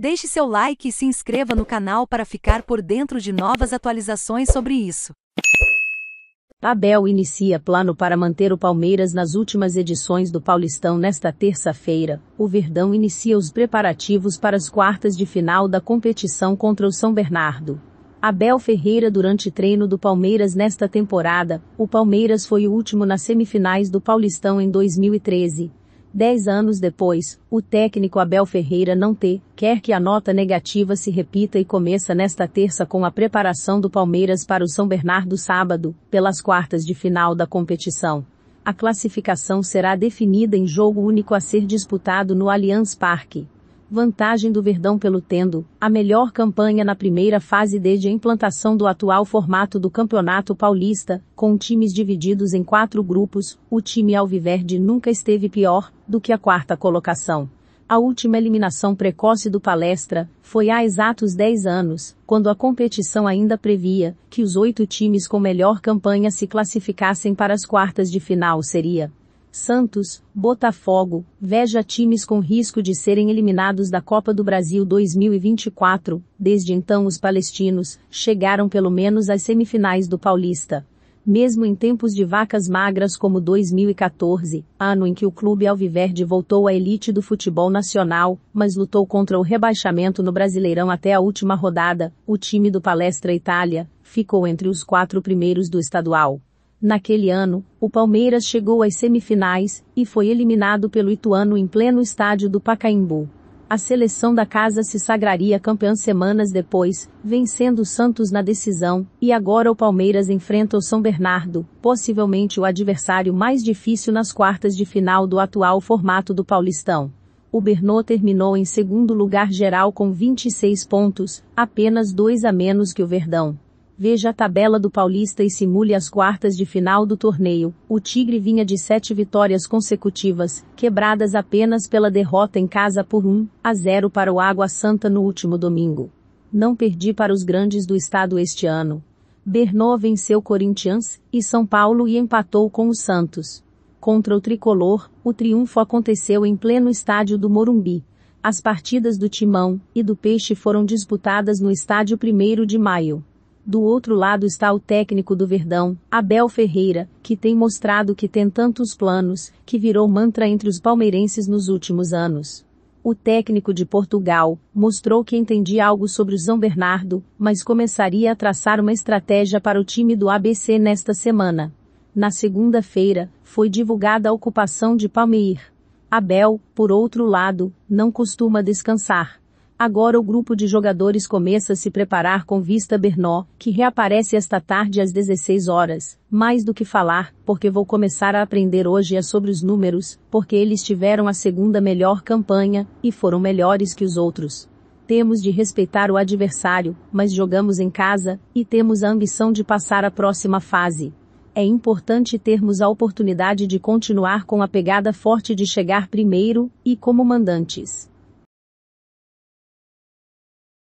Deixe seu like e se inscreva no canal para ficar por dentro de novas atualizações sobre isso. Abel inicia plano para manter o Palmeiras nas últimas edições do Paulistão nesta terça-feira. O Verdão inicia os preparativos para as quartas de final da competição contra o São Bernardo. Abel Ferreira durante treino do Palmeiras nesta temporada, o Palmeiras foi o último nas semifinais do Paulistão em 2013. Dez anos depois, o técnico Abel Ferreira não te, quer que a nota negativa se repita e começa nesta terça com a preparação do Palmeiras para o São Bernardo sábado, pelas quartas de final da competição. A classificação será definida em jogo único a ser disputado no Allianz Parque. Vantagem do Verdão pelo tendo, a melhor campanha na primeira fase desde a implantação do atual formato do Campeonato Paulista, com times divididos em quatro grupos, o time Alviverde nunca esteve pior do que a quarta colocação. A última eliminação precoce do Palestra foi há exatos 10 anos, quando a competição ainda previa que os oito times com melhor campanha se classificassem para as quartas de final seria Santos, Botafogo, veja times com risco de serem eliminados da Copa do Brasil 2024. Desde então, os palestinos chegaram pelo menos às semifinais do Paulista. Mesmo em tempos de vacas magras como 2014, ano em que o clube alviverde voltou à elite do futebol nacional, mas lutou contra o rebaixamento no Brasileirão até a última rodada, o time do Palestra Itália ficou entre os quatro primeiros do estadual. Naquele ano, o Palmeiras chegou às semifinais e foi eliminado pelo Ituano em pleno estádio do Pacaembu. A seleção da casa se sagraria campeã semanas depois, vencendo o Santos na decisão, e agora o Palmeiras enfrenta o São Bernardo, possivelmente o adversário mais difícil nas quartas de final do atual formato do Paulistão. O Bernot terminou em segundo lugar geral com 26 pontos, apenas dois a menos que o Verdão. Veja a tabela do Paulista e simule as quartas de final do torneio. O Tigre vinha de sete vitórias consecutivas, quebradas apenas pela derrota em casa por 1 a 0 para o Água Santa no último domingo. Não perdi para os grandes do estado este ano. Bernou venceu Corinthians e São Paulo e empatou com o Santos. Contra o tricolor, o triunfo aconteceu em pleno estádio do Morumbi. As partidas do Timão e do Peixe foram disputadas no estádio 1 de maio. Do outro lado está o técnico do Verdão, Abel Ferreira, que tem mostrado que tem tantos planos, que virou mantra entre os palmeirenses nos últimos anos. O técnico de Portugal mostrou que entendia algo sobre o São Bernardo, mas começaria a traçar uma estratégia para o time do ABC nesta semana. Na segunda-feira, foi divulgada a ocupação de Palmeir. Abel, por outro lado, não costuma descansar. Agora o grupo de jogadores começa a se preparar com vista Bernó, que reaparece esta tarde às 16 horas. Mais do que falar, porque vou começar a aprender hoje é sobre os números, porque eles tiveram a segunda melhor campanha, e foram melhores que os outros. Temos de respeitar o adversário, mas jogamos em casa, e temos a ambição de passar a próxima fase. É importante termos a oportunidade de continuar com a pegada forte de chegar primeiro, e como mandantes